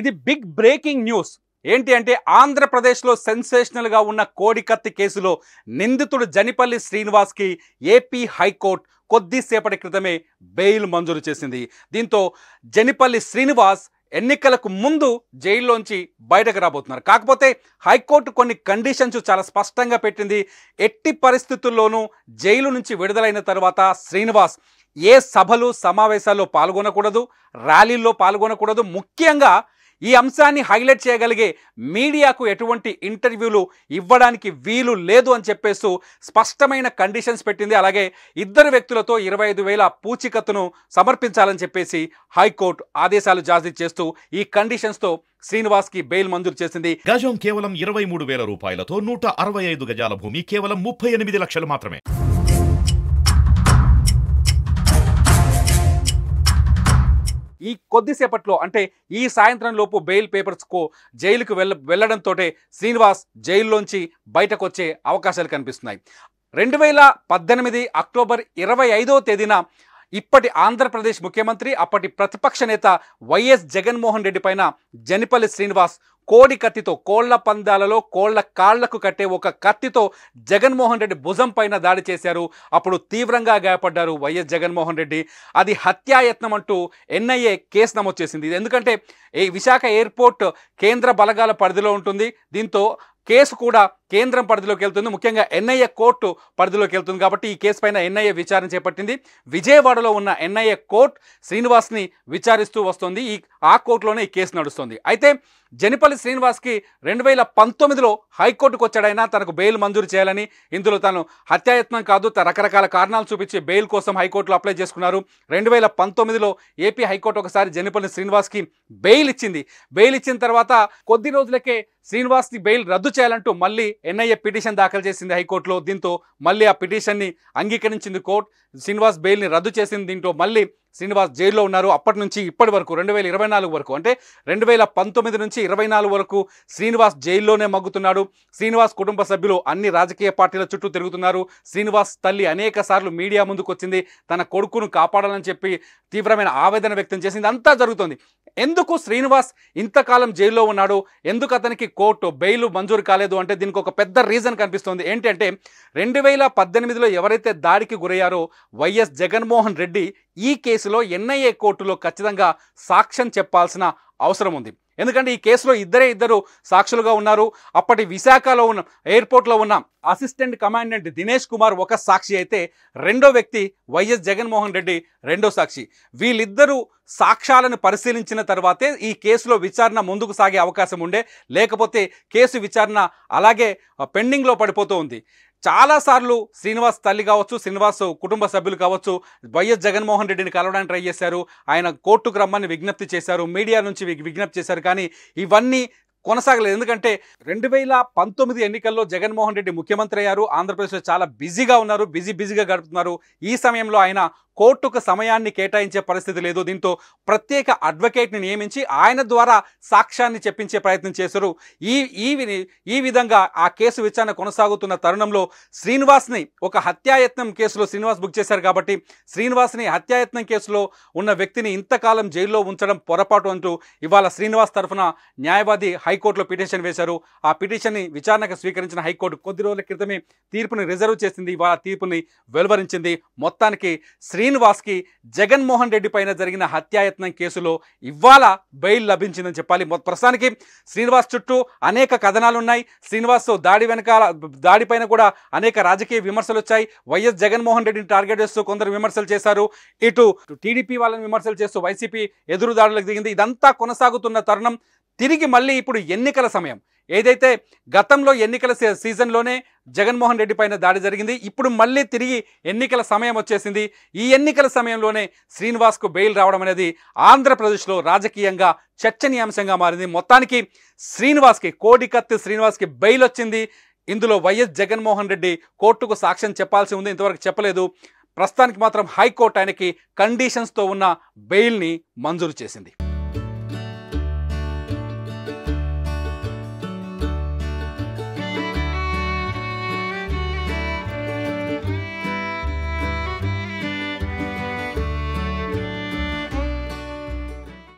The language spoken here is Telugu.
ఇది బిగ్ బ్రేకింగ్ న్యూస్ ఏంటి అంటే ఆంధ్రప్రదేశ్లో సెన్సేషనల్గా ఉన్న కోడికత్తి కేసులో నిందితుడు జనిపల్లి శ్రీనివాస్కి ఏపీ హైకోర్టు కొద్దిసేపటి క్రితమే బెయిల్ మంజూరు చేసింది దీంతో జనిపల్లి శ్రీనివాస్ ఎన్నికలకు ముందు జైల్లోంచి బయటకు రాబోతున్నారు కాకపోతే హైకోర్టు కొన్ని కండిషన్స్ చాలా స్పష్టంగా పెట్టింది ఎట్టి పరిస్థితుల్లోనూ జైలు నుంచి విడుదలైన తర్వాత శ్రీనివాస్ ఏ సభలు సమావేశాల్లో పాల్గొనకూడదు ర్యాలీల్లో పాల్గొనకూడదు ముఖ్యంగా ఈ అంశాన్ని హైలైట్ చేయగలిగే మీడియాకు ఎటువంటి ఇంటర్వ్యూలు ఇవ్వడానికి వీలు లేదు అని చెప్పేస్తూ స్పష్టమైన కండిషన్స్ పెట్టింది అలాగే ఇద్దరు వ్యక్తులతో ఇరవై ఐదు వేల పూచికత్తును సమర్పించాలని చెప్పేసి హైకోర్టు ఆదేశాలు జారీ చేస్తూ ఈ కండిషన్స్తో శ్రీనివాస్ కి బెయిల్ మంజూరు చేసింది గజం కేవలం ఇరవై మూడు వేల రూపాయలతో నూట అరవై ఐదు గజాల భూమి కేవలం ముప్పై ఎనిమిది లక్షలు మాత్రమే ఈ కొద్దిసేపట్లో అంటే ఈ సాయంత్రం లోపు బెయిల్ పేపర్స్కు జైలుకు వెళ్ళ వెళ్లడంతో శ్రీనివాస్ జైల్లోంచి బయటకు వచ్చే అవకాశాలు కనిపిస్తున్నాయి రెండు వేల పద్దెనిమిది అక్టోబర్ ఇరవై ఐదో తేదీన ఇప్పటి ఆంధ్రప్రదేశ్ ముఖ్యమంత్రి అప్పటి ప్రతిపక్ష నేత వైఎస్ జగన్మోహన్ రెడ్డి పైన జనిపల్లి శ్రీనివాస్ కోడి కత్తితో కోళ్ల పందాలలో కోళ్ల కాళ్లకు కట్టే ఒక కత్తితో జగన్మోహన్ రెడ్డి భుజం పైన దాడి చేశారు అప్పుడు తీవ్రంగా గాయపడ్డారు వైఎస్ జగన్మోహన్ రెడ్డి అది హత్యాయత్నం అంటూ ఎన్ఐఏ కేసు నమోదు చేసింది ఎందుకంటే ఈ విశాఖ ఎయిర్పోర్ట్ కేంద్ర బలగాల పరిధిలో ఉంటుంది దీంతో కేసు కూడా కేంద్రం పరిధిలోకి వెళ్తుంది ముఖ్యంగా ఎన్ఐఏ కోర్టు పరిధిలోకి వెళ్తుంది కాబట్టి ఈ కేసు పైన ఎన్ఐఏ విచారణ చేపట్టింది విజయవాడలో ఉన్న ఎన్ఐఏ కోర్టు శ్రీనివాస్ని విచారిస్తూ వస్తుంది ఈ ఆ కోర్టులోనే ఈ కేసు నడుస్తుంది అయితే జనిపల్లి శ్రీనివాస్కి రెండు వేల పంతొమ్మిదిలో హైకోర్టుకు వచ్చాడైనా తనకు బెయిల్ మంజూరు చేయాలని ఇందులో తాను హత్యాయత్నం కాదు రకరకాల కారణాలు చూపించి బెయిల్ కోసం హైకోర్టులో అప్లై చేసుకున్నారు రెండు వేల పంతొమ్మిదిలో ఏపీ హైకోర్టు ఒకసారి జనిపల్లి శ్రీనివాస్కి బెయిల్ ఇచ్చింది బెయిల్ ఇచ్చిన తర్వాత కొద్ది రోజులకే శ్రీనివాస్ని బెయిల్ రద్దు చేయాలంటూ మళ్ళీ ఎన్ఐఏ పిటిషన్ దాఖలు చేసింది హైకోర్టులో దీంతో మళ్ళీ ఆ పిటిషన్ని అంగీకరించింది కోర్టు శ్రీనివాస్ బెయిల్ని రద్దు చేసింది దీంట్లో మళ్ళీ శ్రీనివాస్ జైల్లో ఉన్నారు అప్పటి నుంచి ఇప్పటి వరకు రెండు వేల ఇరవై నాలుగు వరకు అంటే రెండు వేల పంతొమ్మిది నుంచి ఇరవై నాలుగు వరకు శ్రీనివాస్ జైల్లోనే మగ్గుతున్నాడు శ్రీనివాస్ కుటుంబ సభ్యులు అన్ని రాజకీయ పార్టీల చుట్టూ తిరుగుతున్నారు శ్రీనివాస్ తల్లి అనేక సార్లు మీడియా ముందుకు వచ్చింది తన కొడుకును కాపాడాలని చెప్పి తీవ్రమైన ఆవేదన వ్యక్తం చేసింది అంతా జరుగుతుంది ఎందుకు శ్రీనివాస్ ఇంతకాలం జైల్లో ఉన్నాడు ఎందుకు అతనికి కోర్టు బెయిల్ మంజూరు కాలేదు అంటే దీనికి ఒక పెద్ద రీజన్ కనిపిస్తుంది ఏంటంటే రెండు వేల పద్దెనిమిదిలో ఎవరైతే దాడికి గురయ్యారో వైఎస్ జగన్మోహన్ రెడ్డి ఈ కేసులో ఎన్ఐఏ కోర్టులో ఖచ్చితంగా సాక్ష్యం చెప్పాల్సిన అవసరం ఉంది ఎందుకంటే ఈ కేసులో ఇద్దరే ఇద్దరు సాక్షులుగా ఉన్నారు అప్పటి విశాఖలో ఉన్న ఎయిర్పోర్ట్లో ఉన్న అసిస్టెంట్ కమాండెంట్ దినేష్ కుమార్ ఒక సాక్షి అయితే రెండో వ్యక్తి వైఎస్ జగన్మోహన్ రెడ్డి రెండో సాక్షి వీళ్ళిద్దరూ సాక్ష్యాలను పరిశీలించిన తర్వాతే ఈ కేసులో విచారణ ముందుకు సాగే అవకాశం ఉండే లేకపోతే కేసు విచారణ అలాగే పెండింగ్లో పడిపోతూ ఉంది చాలాసార్లు శ్రీనివాస్ తల్లి కావచ్చు శ్రీనివాస్ కుటుంబ సభ్యులు కావచ్చు వైఎస్ జగన్మోహన్ రెడ్డిని కలవడానికి ట్రై చేశారు ఆయన కోర్టుకు రమ్మని విజ్ఞప్తి చేశారు మీడియా నుంచి విజ్ఞప్తి చేశారు కానీ ఇవన్నీ కొనసాగలేదు ఎందుకంటే రెండు వేల పంతొమ్మిది ఎన్నికల్లో జగన్మోహన్ రెడ్డి ముఖ్యమంత్రి అయ్యారు ఆంధ్రప్రదేశ్లో చాలా బిజీగా ఉన్నారు బిజీ బిజీగా గడుపుతున్నారు ఈ సమయంలో ఆయన కోర్టుకు సమయాన్ని కేటాయించే పరిస్థితి లేదు దీంతో ప్రత్యేక అడ్వకేట్ని నియమించి ఆయన ద్వారా సాక్ష్యాన్ని చెప్పించే ప్రయత్నం చేశారు ఈ ఈ ఈ విధంగా ఆ కేసు విచారణ కొనసాగుతున్న తరుణంలో శ్రీనివాస్ని ఒక హత్యాయత్నం కేసులో శ్రీనివాస్ బుక్ చేశారు కాబట్టి శ్రీనివాస్ని హత్యాయత్నం కేసులో ఉన్న వ్యక్తిని ఇంతకాలం జైల్లో ఉంచడం పొరపాటు అంటూ ఇవాళ శ్రీనివాస్ తరఫున న్యాయవాది హైకోర్టులో పిటిషన్ వేశారు ఆ పిటిషన్ని విచారణకు స్వీకరించిన హైకోర్టు కొద్ది రోజుల క్రితమే తీర్పుని రిజర్వ్ చేసింది ఇవాళ తీర్పుని వెలువరించింది మొత్తానికి శ్రీ శ్రీనివాస్కి జగన్మోహన్ రెడ్డి పైన జరిగిన హత్యాయత్నం కేసులో ఇవాళ బెయిల్ లభించిందని చెప్పాలి ప్రస్తుతానికి శ్రీనివాస్ చుట్టూ అనేక కథనాలు ఉన్నాయి శ్రీనివాస్ దాడి వెనకాల దాడిపైన కూడా అనేక రాజకీయ విమర్శలు వచ్చాయి వైఎస్ జగన్మోహన్ రెడ్డిని టార్గెట్ చేస్తూ కొందరు విమర్శలు చేశారు ఇటు టీడీపీ వాళ్ళని విమర్శలు చేస్తూ వైసీపీ ఎదురుదాడులకు దిగింది ఇదంతా కొనసాగుతున్న తరుణం తిరిగి మళ్ళీ ఇప్పుడు ఎన్నికల సమయం ఏదైతే గతంలో ఎన్నికల సీజన్లోనే జగన్మోహన్ రెడ్డి పైన దాడి జరిగింది ఇప్పుడు మళ్ళీ తిరిగి ఎన్నికల సమయం వచ్చేసింది ఈ ఎన్నికల సమయంలోనే శ్రీనివాస్కు బెయిల్ రావడం అనేది ఆంధ్రప్రదేశ్లో రాజకీయంగా చర్చనీయాంశంగా మారింది మొత్తానికి శ్రీనివాస్కి కోడికత్తి శ్రీనివాస్కి బెయిల్ వచ్చింది ఇందులో వైఎస్ జగన్మోహన్ రెడ్డి కోర్టుకు సాక్ష్యం చెప్పాల్సి ఉంది ఇంతవరకు చెప్పలేదు ప్రస్తుతానికి మాత్రం హైకోర్టు ఆయనకి కండిషన్స్తో ఉన్న బెయిల్ని మంజూరు చేసింది